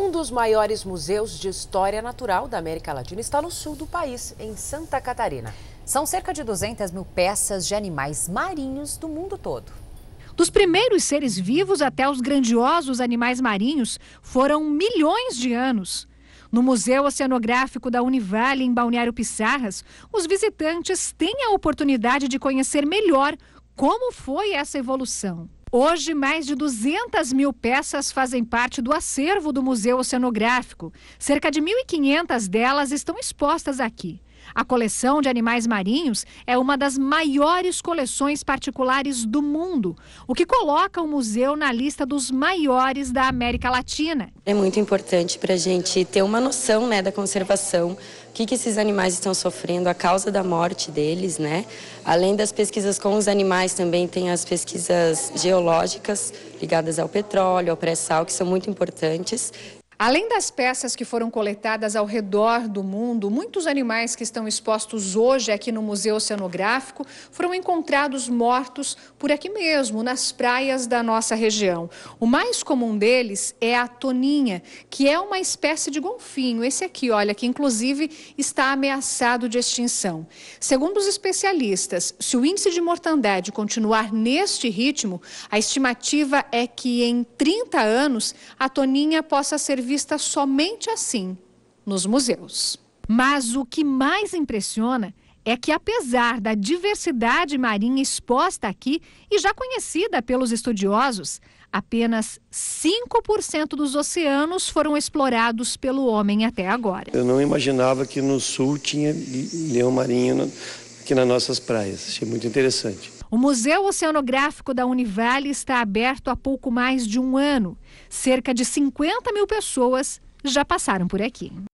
Um dos maiores museus de história natural da América Latina está no sul do país, em Santa Catarina. São cerca de 200 mil peças de animais marinhos do mundo todo. Dos primeiros seres vivos até os grandiosos animais marinhos, foram milhões de anos. No Museu Oceanográfico da Univale, em Balneário Pissarras, os visitantes têm a oportunidade de conhecer melhor como foi essa evolução. Hoje, mais de 200 mil peças fazem parte do acervo do Museu Oceanográfico. Cerca de 1.500 delas estão expostas aqui. A coleção de animais marinhos é uma das maiores coleções particulares do mundo, o que coloca o museu na lista dos maiores da América Latina. É muito importante para a gente ter uma noção né, da conservação, o que, que esses animais estão sofrendo, a causa da morte deles, né? Além das pesquisas com os animais, também tem as pesquisas geológicas ligadas ao petróleo, ao pré-sal, que são muito importantes. Além das peças que foram coletadas ao redor do mundo, muitos animais que estão expostos hoje aqui no Museu Oceanográfico foram encontrados mortos por aqui mesmo, nas praias da nossa região. O mais comum deles é a toninha, que é uma espécie de golfinho, esse aqui, olha, que inclusive está ameaçado de extinção. Segundo os especialistas, se o índice de mortandade continuar neste ritmo, a estimativa é que em 30 anos a toninha possa ser vista somente assim nos museus. Mas o que mais impressiona é que, apesar da diversidade marinha exposta aqui e já conhecida pelos estudiosos, apenas 5% dos oceanos foram explorados pelo homem até agora. Eu não imaginava que no sul tinha leão marinho aqui nas nossas praias. Achei muito interessante. O Museu Oceanográfico da Univale está aberto há pouco mais de um ano. Cerca de 50 mil pessoas já passaram por aqui.